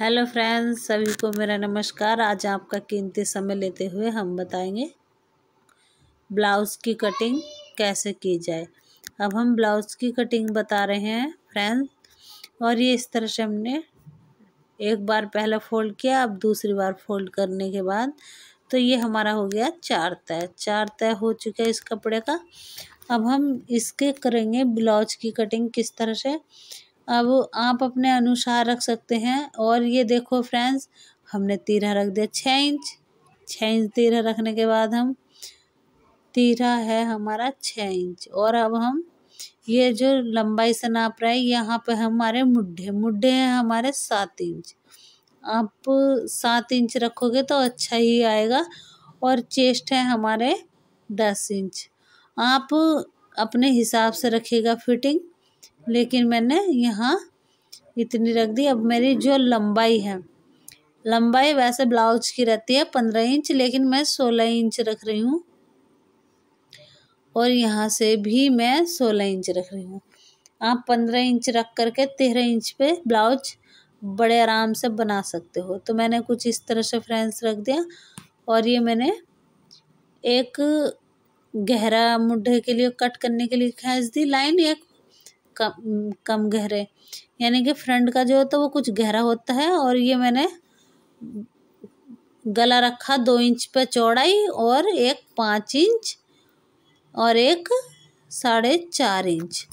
hello friends सभी को मेरा नमस्कार आज आपका कीमती समय लेते हुए हम बताएंगे ब्लाउज़ की कटिंग कैसे की जाए अब हम ब्लाउज़ की कटिंग बता रहे हैं फ्रेंड्स और ये इस तरह से हमने एक बार पहला फोल्ड किया अब दूसरी बार फोल्ड करने के बाद तो ये हमारा हो गया चार तय चार तय हो चुका है इस कपड़े का अब हम इसके करेंगे ब्लाउज की कटिंग किस तरह से अब आप अपने अनुसार रख सकते हैं और ये देखो फ्रेंड्स हमने तीरा रख दिया छः इंच छः इंच तीरा रखने के बाद हम तीरा है हमारा छः इंच और अब हम ये जो लंबाई से नाप रहे हैं यहाँ पे हमारे मुड्ढे मुड्ढे हैं हमारे सात इंच आप सात इंच रखोगे तो अच्छा ही आएगा और चेस्ट है हमारे दस इंच आप अपने हिसाब से रखिएगा फिटिंग लेकिन मैंने यहाँ इतनी रख दी अब मेरी जो लंबाई है लंबाई वैसे ब्लाउज की रहती है पंद्रह इंच लेकिन मैं सोलह इंच रख रही हूँ और यहाँ से भी मैं सोलह इंच रख रही हूँ आप पंद्रह इंच रख करके तेरह इंच पे ब्लाउज बड़े आराम से बना सकते हो तो मैंने कुछ इस तरह से फ्रेंस रख दिया और ये मैंने एक गहरा मुड्ढे के लिए कट करने के लिए खींच दी लाइन एक कम कम गहरे यानी कि फ्रंट का जो होता है तो वो कुछ गहरा होता है और ये मैंने गला रखा दो इंच पर चौड़ाई और एक पाँच इंच और एक साढ़े चार इंच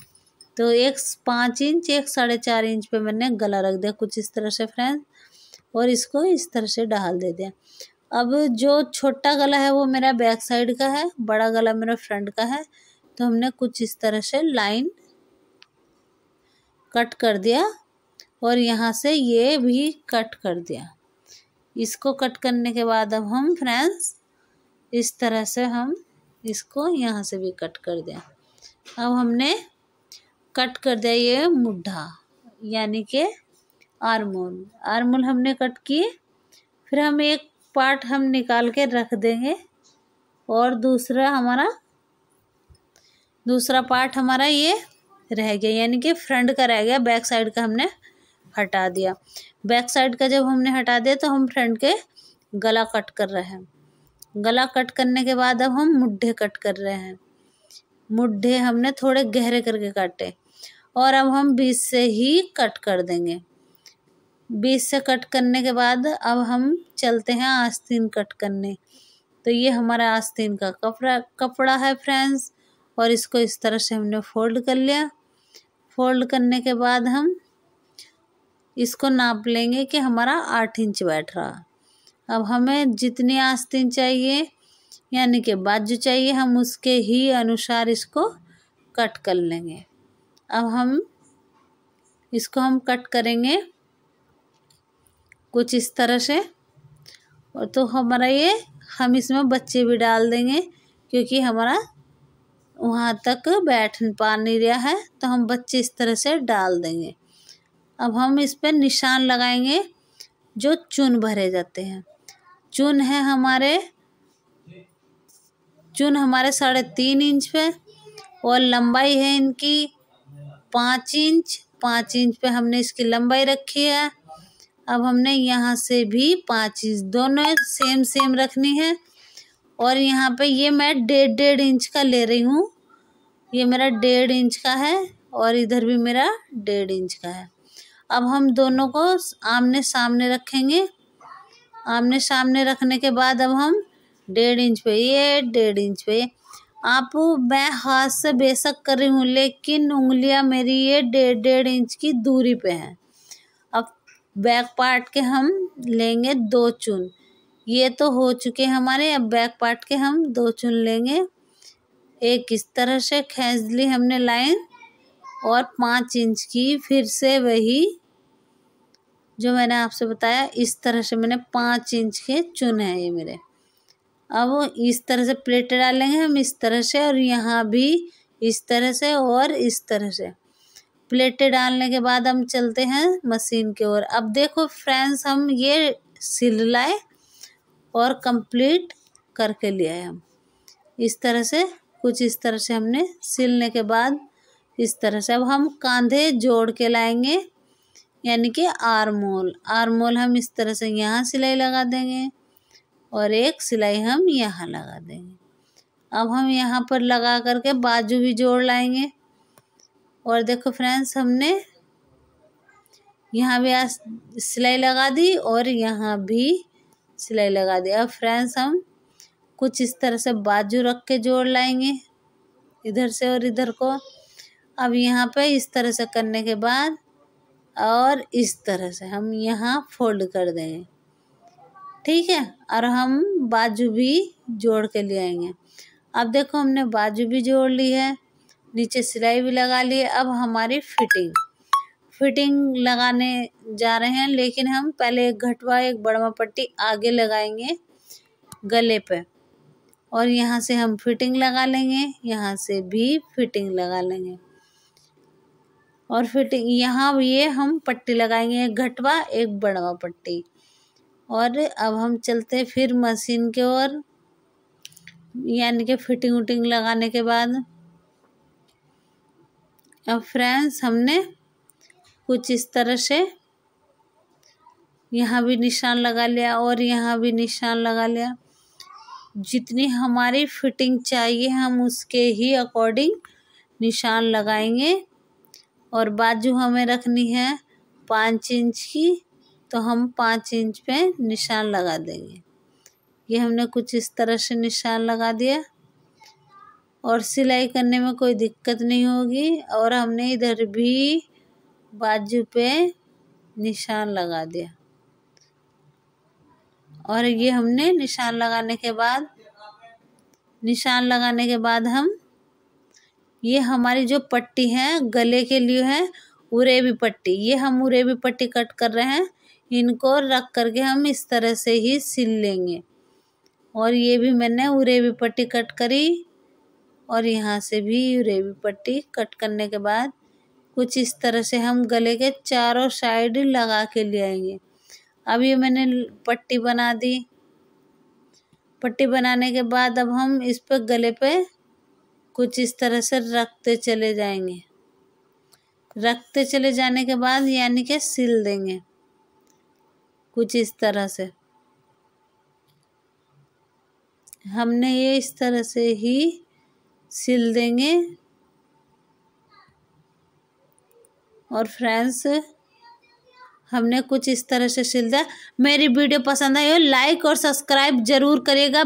तो एक पाँच इंच एक साढ़े चार इंच पे मैंने गला रख दिया कुछ इस तरह से फ्रेंड और इसको इस तरह से डाल दे दिया अब जो छोटा गला है वो मेरा बैक साइड का है बड़ा गला मेरा फ्रंट का है तो हमने कुछ इस तरह से लाइन कट कर दिया और यहाँ से ये भी कट कर दिया इसको कट करने के बाद अब हम फ्रेंड्स इस तरह से हम इसको यहाँ से भी कट कर दिया अब हमने कट कर दिया ये मुड्ढा यानी कि आरमोल आरमोल हमने कट किए फिर हम एक पार्ट हम निकाल के रख देंगे और दूसरा हमारा दूसरा पार्ट हमारा ये रह गया यानी कि फ्रंट का रह गया बैक साइड का हमने हटा दिया बैक साइड का जब हमने हटा दिया तो हम फ्रंट के गला कट कर रहे हैं गला कट करने के बाद अब हम मुड्ढे कट कर रहे हैं मुड्ढे हमने थोड़े गहरे करके काटे और अब हम बीस से ही कट कर देंगे बीस से कट करने के बाद अब हम चलते हैं आस्तीन कट करने तो ये हमारा आस्तीन का कपड़ा कपड़ा है फ्रेंड्स और इसको इस तरह से हमने फोल्ड कर लिया फोल्ड करने के बाद हम इसको नाप लेंगे कि हमारा आठ इंच बैठ रहा अब हमें जितनी आस्तीन चाहिए यानी कि बाजू चाहिए हम उसके ही अनुसार इसको कट कर लेंगे अब हम इसको हम कट करेंगे कुछ इस तरह से और तो हमारा ये हम इसमें बच्चे भी डाल देंगे क्योंकि हमारा वहाँ तक बैठ पा नहीं रहा है तो हम बच्चे इस तरह से डाल देंगे अब हम इस पर निशान लगाएंगे जो चून भरे जाते हैं चून है हमारे चुन हमारे साढ़े तीन इंच पे और लंबाई है इनकी पाँच इंच पाँच इंच पे हमने इसकी लंबाई रखी है अब हमने यहाँ से भी पाँच इंच दोनों सेम सेम रखनी है और यहाँ पे ये मैं डेढ़ डेढ़ इंच का ले रही हूँ ये मेरा डेढ़ इंच का है और इधर भी मेरा डेढ़ इंच का है अब हम दोनों को आमने सामने रखेंगे आमने सामने रखने के बाद अब हम डेढ़ इंच पे ये डेढ़ इंच पे आप मैं हाथ से बेशक कर रही हूँ लेकिन उंगलियाँ मेरी ये डेढ़ डेढ़ इंच की दूरी पे हैं अब बैक पार्ट के हम लेंगे दो चून ये तो हो चुके हमारे अब बैक पार्ट के हम दो चुन लेंगे एक इस तरह से खींच ली हमने लाइन और पाँच इंच की फिर से वही जो मैंने आपसे बताया इस तरह से मैंने पाँच इंच के चुन है ये मेरे अब इस तरह से प्लेट डालेंगे हम इस तरह से और यहाँ भी इस तरह से और इस तरह से प्लेटें डालने के बाद हम चलते हैं मशीन के ओर अब देखो फ्रेंड्स हम ये सिल लाए और कंप्लीट करके लिया आए हम इस तरह से कुछ इस तरह से हमने सिलने के बाद इस तरह से अब हम कंधे जोड़ के लाएंगे यानी कि आरमोल आरमोल हम इस तरह से यहाँ सिलाई लगा देंगे और एक सिलाई हम यहाँ लगा देंगे अब हम यहाँ पर लगा करके बाजू भी जोड़ लाएंगे और देखो फ्रेंड्स हमने यहाँ भी सिलाई लगा दी और यहाँ भी सिलाई लगा दी अब फ्रेंड्स हम कुछ इस तरह से बाजू रख के जोड़ लाएंगे इधर से और इधर को अब यहाँ पे इस तरह से करने के बाद और इस तरह से हम यहाँ फोल्ड कर देंगे ठीक है और हम बाजू भी जोड़ के ले आएंगे अब देखो हमने बाजू भी जोड़ ली है नीचे सिलाई भी लगा ली है अब हमारी फिटिंग फिटिंग लगाने जा रहे हैं लेकिन हम पहले एक घटवा एक बड़वा पट्टी आगे लगाएंगे गले पे और यहाँ से हम फिटिंग लगा लेंगे यहाँ से भी फिटिंग लगा लेंगे और फिटिंग यहाँ ये हम पट्टी लगाएंगे एक घटवा एक बड़वा पट्टी और अब हम चलते फिर मशीन के ओर यानी कि फिटिंग उटिंग लगाने के बाद अब फ्रेंड्स हमने कुछ इस तरह से यहाँ भी निशान लगा लिया और यहाँ भी निशान लगा लिया जितनी हमारी फिटिंग चाहिए हम उसके ही अकॉर्डिंग निशान लगाएंगे और बाजू हमें रखनी है पाँच इंच की तो हम पाँच इंच पे निशान लगा देंगे ये हमने कुछ इस तरह से निशान लगा दिया और सिलाई करने में कोई दिक्कत नहीं होगी और हमने इधर भी बाजू पे निशान लगा दिया और ये हमने निशान लगाने के बाद निशान लगाने के बाद हम ये हमारी जो पट्टी है गले के लिए है उरेबी पट्टी ये हम उरेबी पट्टी कट कर रहे हैं इनको रख करके हम इस तरह से ही सिल लेंगे और ये भी मैंने उरेबी पट्टी कट करी और यहाँ से भी उरेबी पट्टी कट करने के बाद कुछ इस तरह से हम गले के चारों साइड लगा के ले आएंगे अब ये मैंने पट्टी बना दी पट्टी बनाने के बाद अब हम इस पर गले पे कुछ इस तरह से रखते चले जाएंगे रखते चले जाने के बाद यानी कि सिल देंगे कुछ इस तरह से हमने ये इस तरह से ही सिल देंगे और फ्रेंड्स हमने कुछ इस तरह से सिल दिया मेरी वीडियो पसंद आई हो लाइक और सब्सक्राइब जरूर करिएगा